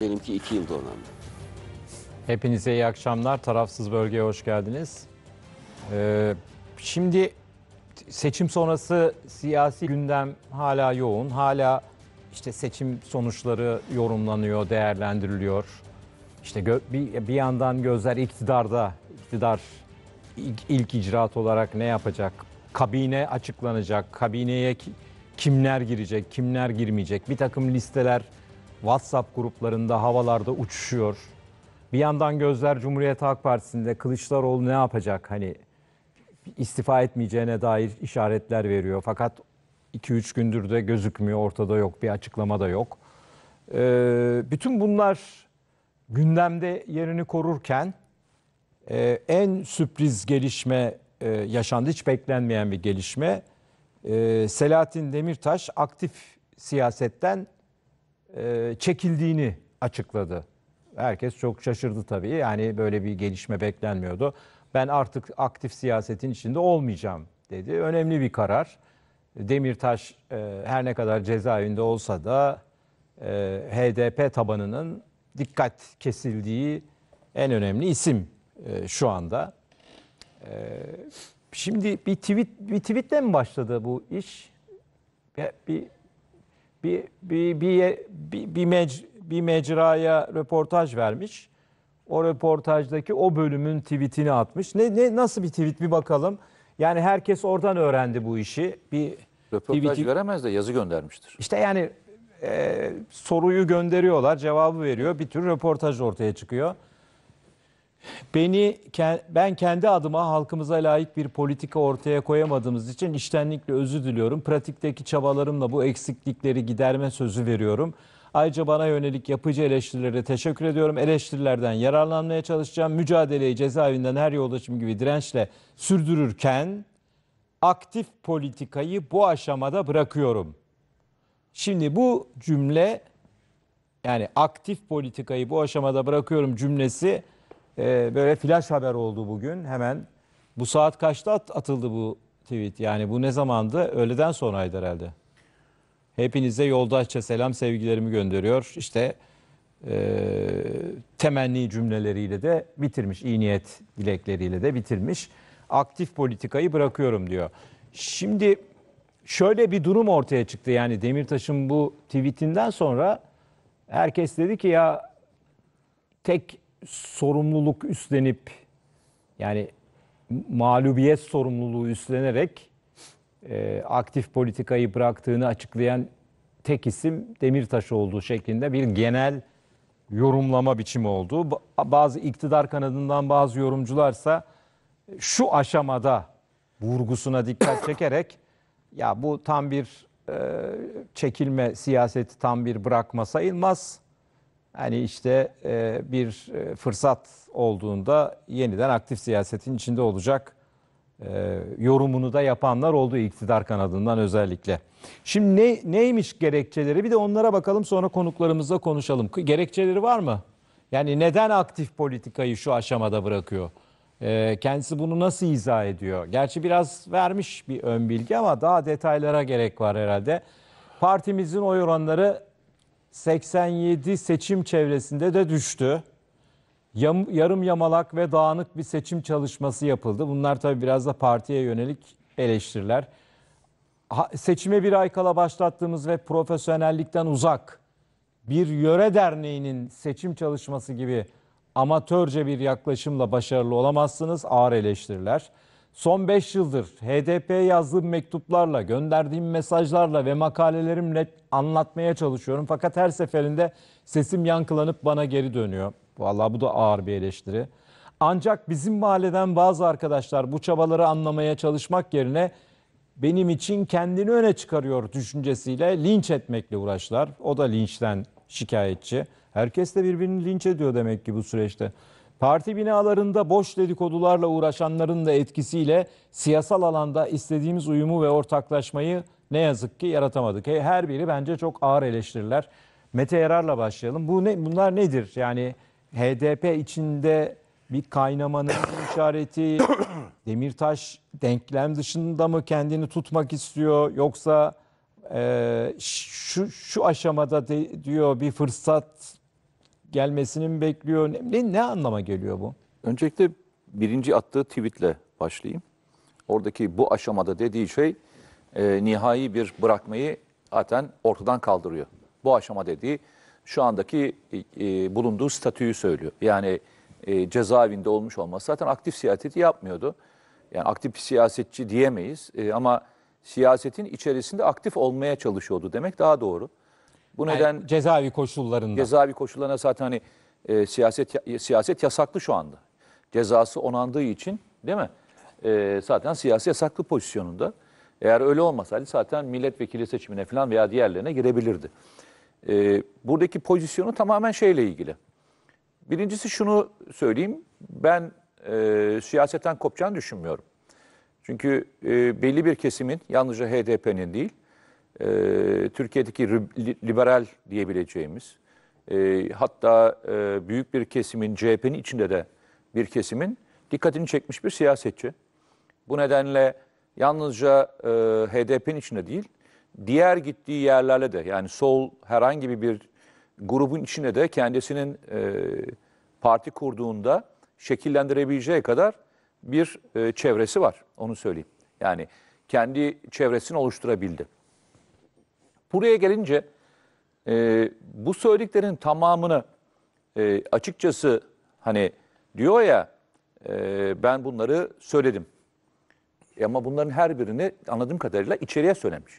Benimki iki yılda onandı. Hepinize iyi akşamlar. Tarafsız bölgeye hoş geldiniz. Ee, şimdi seçim sonrası siyasi gündem hala yoğun. Hala işte seçim sonuçları yorumlanıyor, değerlendiriliyor. İşte bir, bir yandan gözler iktidarda, iktidar ilk, ilk icraat olarak ne yapacak? Kabine açıklanacak, kabineye kimler girecek, kimler girmeyecek? Bir takım listeler WhatsApp gruplarında havalarda uçuşuyor. Bir yandan gözler Cumhuriyet Halk Partisi'nde Kılıçdaroğlu ne yapacak? Hani istifa etmeyeceğine dair işaretler veriyor. Fakat 2-3 gündür de gözükmüyor, ortada yok, bir açıklama da yok. Ee, bütün bunlar gündemde yerini korurken e, en sürpriz gelişme e, yaşandı, hiç beklenmeyen bir gelişme. E, Selahattin Demirtaş aktif siyasetten e, çekildiğini açıkladı. Herkes çok şaşırdı tabii. Yani böyle bir gelişme beklenmiyordu. Ben artık aktif siyasetin içinde olmayacağım dedi. Önemli bir karar. Demirtaş e, her ne kadar cezaevinde olsa da e, HDP tabanının dikkat kesildiği en önemli isim şu anda. şimdi bir tweet bir tweetle mi başladı bu iş? Bir, bir bir bir bir bir, bir, mec, bir mecraya röportaj vermiş. O röportajdaki o bölümün tweetini atmış. Ne, ne nasıl bir tweet bir bakalım. Yani herkes oradan öğrendi bu işi. Bir röportaj tweeti... veremez de yazı göndermiştir. İşte yani e, soruyu gönderiyorlar, cevabı veriyor. Bir tür röportaj ortaya çıkıyor. Beni ben kendi adıma halkımıza layık bir politika ortaya koyamadığımız için iştenlikle özür diliyorum. Pratikteki çabalarımla bu eksiklikleri giderme sözü veriyorum. Ayrıca bana yönelik yapıcı eleştirilere teşekkür ediyorum. Eleştirilerden yararlanmaya çalışacağım. Mücadeleyi cezaevinden her yoldaşım gibi dirençle sürdürürken aktif politikayı bu aşamada bırakıyorum. Şimdi bu cümle yani aktif politikayı bu aşamada bırakıyorum cümlesi ee, böyle flash haber oldu bugün. Hemen bu saat kaçta at, atıldı bu tweet? Yani bu ne zamandı? Öğleden sonraydı herhalde. Hepinize yoldaşça selam sevgilerimi gönderiyor. İşte e, temenni cümleleriyle de bitirmiş. İyi niyet dilekleriyle de bitirmiş. Aktif politikayı bırakıyorum diyor. Şimdi şöyle bir durum ortaya çıktı. Yani Demirtaş'ın bu tweetinden sonra herkes dedi ki ya tek sorumluluk üstlenip yani mağlubiyet sorumluluğu üstlenerek e, aktif politikayı bıraktığını açıklayan tek isim Demirtaş olduğu şeklinde bir genel yorumlama biçimi oldu. Bazı iktidar kanadından bazı yorumcularsa şu aşamada vurgusuna dikkat çekerek ya bu tam bir e, çekilme siyaseti tam bir bırakma sayılmaz Hani işte e, bir e, fırsat olduğunda yeniden aktif siyasetin içinde olacak e, yorumunu da yapanlar oldu iktidar kanadından özellikle. Şimdi ne, neymiş gerekçeleri bir de onlara bakalım sonra konuklarımızla konuşalım. Gerekçeleri var mı? Yani neden aktif politikayı şu aşamada bırakıyor? E, kendisi bunu nasıl izah ediyor? Gerçi biraz vermiş bir ön bilgi ama daha detaylara gerek var herhalde. Partimizin oy oranları 87 seçim çevresinde de düştü. Yam, yarım yamalak ve dağınık bir seçim çalışması yapıldı. Bunlar tabii biraz da partiye yönelik eleştiriler. Ha, seçime bir ay kala başlattığımız ve profesyonellikten uzak bir yöre derneğinin seçim çalışması gibi amatörce bir yaklaşımla başarılı olamazsınız. Ağır eleştiriler. Son 5 yıldır HDP yazdığım mektuplarla, gönderdiğim mesajlarla ve makalelerimle anlatmaya çalışıyorum. Fakat her seferinde sesim yankılanıp bana geri dönüyor. Vallahi bu da ağır bir eleştiri. Ancak bizim mahalleden bazı arkadaşlar bu çabaları anlamaya çalışmak yerine benim için kendini öne çıkarıyor düşüncesiyle linç etmekle uğraşlar. O da linçten şikayetçi. Herkes de birbirini linç ediyor demek ki bu süreçte. Parti binalarında boş dedikodularla uğraşanların da etkisiyle siyasal alanda istediğimiz uyumu ve ortaklaşmayı ne yazık ki yaratamadık. E, her biri bence çok ağır eleştiriler. Mete Yarar'la başlayalım. Bu ne, bunlar nedir? Yani HDP içinde bir kaynamanın işareti, Demirtaş denklem dışında mı kendini tutmak istiyor yoksa e, şu, şu aşamada de, diyor bir fırsat gelmesini mi bekliyor? Ne, ne anlama geliyor bu? Öncelikle birinci attığı tweetle başlayayım. Oradaki bu aşamada dediği şey e, nihai bir bırakmayı zaten ortadan kaldırıyor. Bu aşama dediği şu andaki e, e bulunduğu statüyü söylüyor. Yani e, cezaevinde olmuş olması zaten aktif siyaseti yapmıyordu. Yani aktif bir siyasetçi diyemeyiz e, ama siyasetin içerisinde aktif olmaya çalışıyordu demek daha doğru. Bu Yani neden cezaevi koşullarında. cezaevi koşullarına zaten hani e, siyaset siyaset yasaklı şu anda. Cezası onandığı için değil mi? E, zaten siyasi yasaklı pozisyonunda. Eğer öyle olmasaydı zaten milletvekili seçimine falan veya diğerlerine girebilirdi. E, buradaki pozisyonu tamamen şeyle ilgili. Birincisi şunu söyleyeyim. Ben e, siyasetten kopacağını düşünmüyorum. Çünkü e, belli bir kesimin, yalnızca HDP'nin değil, e, Türkiye'deki liberal diyebileceğimiz e, hatta e, büyük bir kesimin CHP'nin içinde de bir kesimin dikkatini çekmiş bir siyasetçi. Bu nedenle yalnızca HDP'nin içinde değil diğer gittiği yerlerle de yani sol herhangi bir grubun içinde de kendisinin parti kurduğunda şekillendirebileceği kadar bir çevresi var. Onu söyleyeyim. Yani kendi çevresini oluşturabildi. Buraya gelince e, bu söylediklerin tamamını e, açıkçası hani diyor ya e, ben bunları söyledim. E ama bunların her birini anladığım kadarıyla içeriye söylemiş.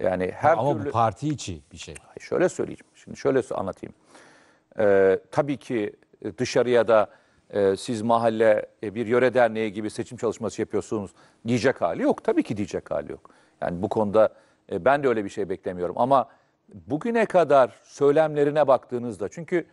Yani her ama türlü... bu parti içi bir şey. Ay Şöyle söyleyeyim. Şimdi şöyle anlatayım. E, tabii ki e, dışarıya da e, siz mahalle e, bir yöre derneği gibi seçim çalışması yapıyorsunuz diyecek hali yok. Tabii ki diyecek hali yok. Yani bu konuda e, ben de öyle bir şey beklemiyorum. Ama bugüne kadar söylemlerine baktığınızda çünkü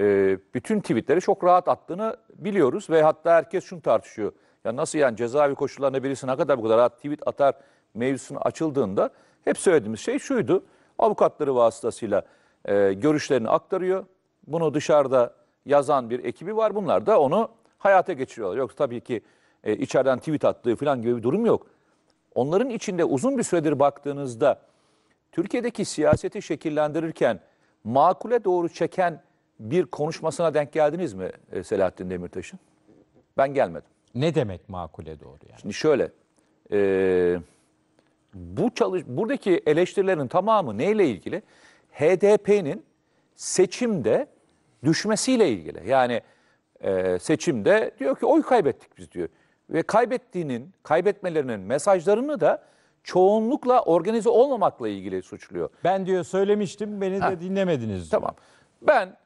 e, bütün tweetleri çok rahat attığını biliyoruz ve hatta herkes şunu tartışıyor. Ya nasıl yani cezaevi koşullarında birisi ne kadar bu kadar rahat tweet atar mevzusunu açıldığında hep söylediğimiz şey şuydu. Avukatları vasıtasıyla e, görüşlerini aktarıyor. Bunu dışarıda yazan bir ekibi var. Bunlar da onu hayata geçiriyorlar. Yoksa tabii ki e, içeriden tweet attığı falan gibi bir durum yok. Onların içinde uzun bir süredir baktığınızda Türkiye'deki siyaseti şekillendirirken makule doğru çeken bir konuşmasına denk geldiniz mi e, Selahattin Demirtaş'ın? Ben gelmedim. Ne demek makule doğru yani? Şimdi şöyle, e, bu çalış, buradaki eleştirilerin tamamı neyle ilgili? HDP'nin seçimde düşmesiyle ilgili. Yani e, seçimde diyor ki oy kaybettik biz diyor ve kaybettiğinin, kaybetmelerinin mesajlarını da çoğunlukla organize olmamakla ilgili suçluyor. Ben diyor söylemiştim, beni ha. de dinlemediniz. Diyor. Tamam. Ben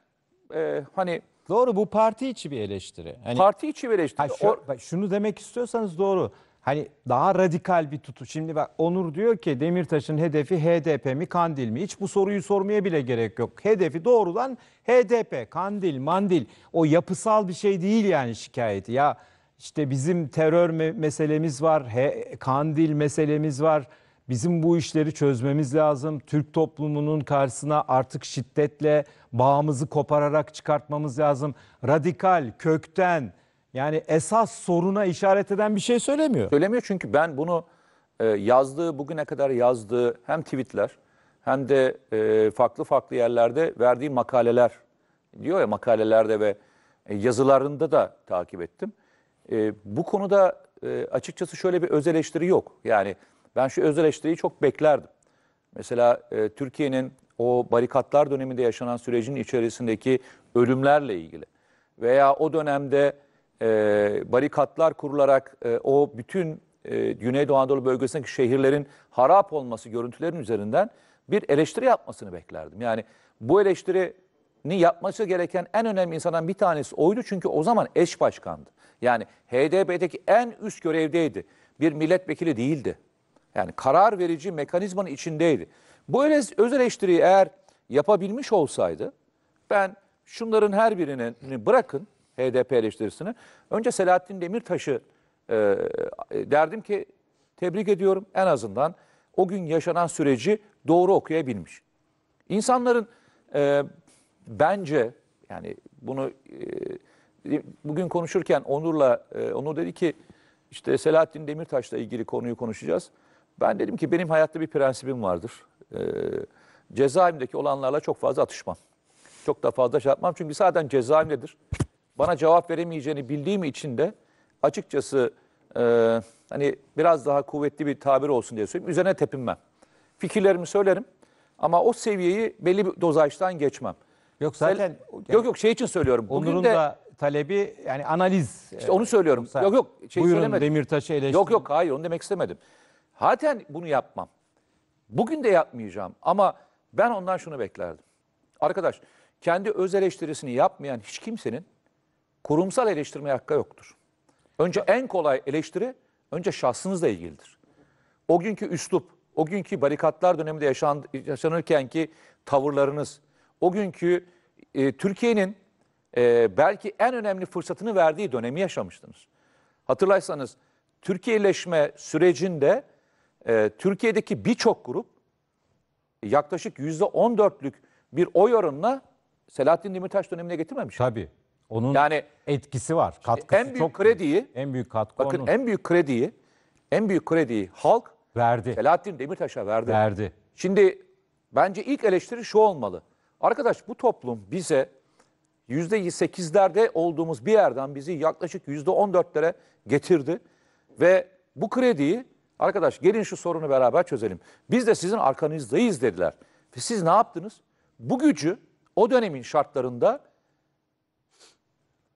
e, hani Doğru bu parti içi bir eleştiri. Hani, parti içi bir eleştiri. Ha, şu, bak, şunu demek istiyorsanız doğru. Hani daha radikal bir tutu. Şimdi bak Onur diyor ki Demirtaş'ın hedefi HDP mi Kandil mi? Hiç bu soruyu sormaya bile gerek yok. Hedefi doğrudan HDP, Kandil, Mandil. O yapısal bir şey değil yani şikayeti. Ya işte bizim terör meselemiz var, he, kandil meselemiz var. Bizim bu işleri çözmemiz lazım. Türk toplumunun karşısına artık şiddetle bağımızı kopararak çıkartmamız lazım. Radikal, kökten yani esas soruna işaret eden bir şey söylemiyor. Söylemiyor çünkü ben bunu e, yazdığı, bugüne kadar yazdığı hem tweetler hem de e, farklı farklı yerlerde verdiği makaleler diyor ya makalelerde ve e, yazılarında da takip ettim. E, bu konuda e, açıkçası şöyle bir öz eleştiri yok. Yani ben şu öz eleştiriyi çok beklerdim. Mesela e, Türkiye'nin o barikatlar döneminde yaşanan sürecin içerisindeki ölümlerle ilgili veya o dönemde e, barikatlar kurularak e, o bütün e, Güneydoğu Anadolu bölgesindeki şehirlerin harap olması görüntülerin üzerinden bir eleştiri yapmasını beklerdim. Yani bu eleştiri yapması gereken en önemli insandan bir tanesi oydu. Çünkü o zaman eş başkandı. Yani HDP'deki en üst görevdeydi. Bir milletvekili değildi. Yani karar verici mekanizmanın içindeydi. Bu öz eleştiriyi eğer yapabilmiş olsaydı ben şunların her birini bırakın HDP eleştirisini. Önce Selahattin Demirtaş'ı e, derdim ki tebrik ediyorum en azından o gün yaşanan süreci doğru okuyabilmiş. İnsanların e, bence yani bunu e, bugün konuşurken Onur'la e, Onur dedi ki işte Selahattin Demirtaş'la ilgili konuyu konuşacağız. Ben dedim ki benim hayatta bir prensibim vardır. E, cezaevimdeki olanlarla çok fazla atışmam. Çok da fazla şey yapmam çünkü zaten cezaevimdedir. Bana cevap veremeyeceğini bildiğim için de açıkçası e, hani biraz daha kuvvetli bir tabir olsun diye söyleyeyim. Üzerine tepinmem. Fikirlerimi söylerim ama o seviyeyi belli bir dozajdan geçmem. Yok zaten yani, yok yok şey için söylüyorum. Bugün Onur'un de, da talebi yani analiz. İşte onu e, söylüyorum. Yoksa, yok yok şey buyurun, söylemedim. Demirtaş'ı eleştirin. Yok yok hayır onu demek istemedim. Zaten bunu yapmam. Bugün de yapmayacağım ama ben ondan şunu beklerdim. Arkadaş kendi öz eleştirisini yapmayan hiç kimsenin kurumsal eleştirme hakkı yoktur. Önce en kolay eleştiri önce şahsınızla ilgilidir. O günkü üslup, o günkü barikatlar döneminde yaşanırken ki tavırlarınız, o günkü e, Türkiye'nin e, belki en önemli fırsatını verdiği dönemi yaşamıştınız. Hatırlaysanız Türkiye'leşme sürecinde e, Türkiye'deki birçok grup yaklaşık yüzde on dörtlük bir oy oranına Selahattin Demirtaş dönemine getirmemiş. Tabii. Onun yani etkisi var. Katkısı en büyük çok krediyi büyük. en büyük katkı bakın onun. en büyük krediyi en büyük krediyi halk verdi. Selahattin Demirtaş'a verdi. Verdi. Şimdi bence ilk eleştiri şu olmalı. Arkadaş bu toplum bize %8'lerde olduğumuz bir yerden bizi yaklaşık %14'lere getirdi. Ve bu krediyi arkadaş gelin şu sorunu beraber çözelim. Biz de sizin arkanızdayız dediler. Ve siz ne yaptınız? Bu gücü o dönemin şartlarında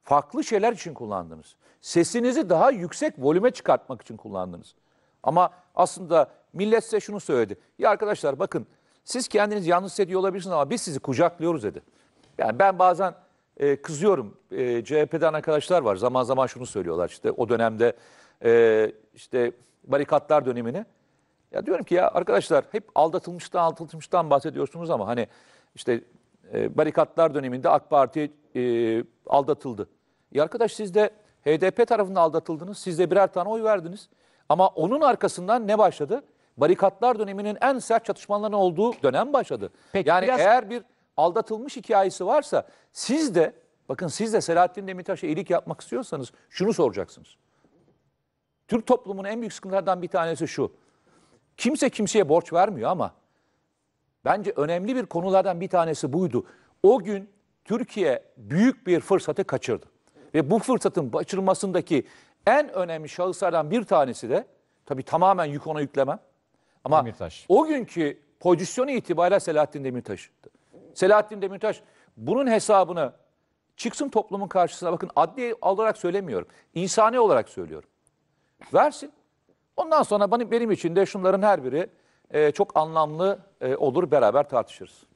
farklı şeyler için kullandınız. Sesinizi daha yüksek volüme çıkartmak için kullandınız. Ama aslında millet size şunu söyledi. Ya arkadaşlar bakın siz kendiniz yalnız hissediyor olabilirsiniz ama biz sizi kucaklıyoruz dedi. Yani ben bazen e, kızıyorum. E, CHP'den arkadaşlar var. Zaman zaman şunu söylüyorlar işte o dönemde e, işte barikatlar dönemini. Ya diyorum ki ya arkadaşlar hep aldatılmıştan aldatılmıştan bahsediyorsunuz ama hani işte e, barikatlar döneminde AK Parti e, aldatıldı. Ya arkadaş siz de HDP tarafında aldatıldınız. Siz de birer tane oy verdiniz. Ama onun arkasından ne başladı? barikatlar döneminin en sert çatışmalarının olduğu dönem başladı. Peki, yani biraz... eğer bir aldatılmış hikayesi varsa siz de bakın siz de Selahattin Demirtaş'a iyilik yapmak istiyorsanız şunu soracaksınız. Türk toplumunun en büyük sıkıntılardan bir tanesi şu. Kimse kimseye borç vermiyor ama bence önemli bir konulardan bir tanesi buydu. O gün Türkiye büyük bir fırsatı kaçırdı. Ve bu fırsatın kaçırılmasındaki en önemli şahıslardan bir tanesi de tabii tamamen yük ona yüklemem. Ama Demirtaş. o günkü pozisyonu itibariyle Selahattin Demirtaş. Selahattin Demirtaş bunun hesabını çıksın toplumun karşısına bakın adli olarak söylemiyorum. İnsani olarak söylüyorum. Versin. Ondan sonra benim, benim için de şunların her biri e, çok anlamlı e, olur beraber tartışırız.